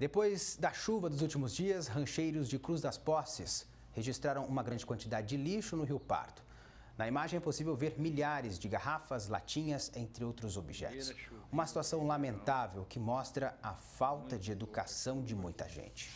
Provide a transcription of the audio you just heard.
Depois da chuva dos últimos dias, rancheiros de Cruz das Posses registraram uma grande quantidade de lixo no Rio Parto. Na imagem é possível ver milhares de garrafas, latinhas, entre outros objetos. Uma situação lamentável que mostra a falta de educação de muita gente.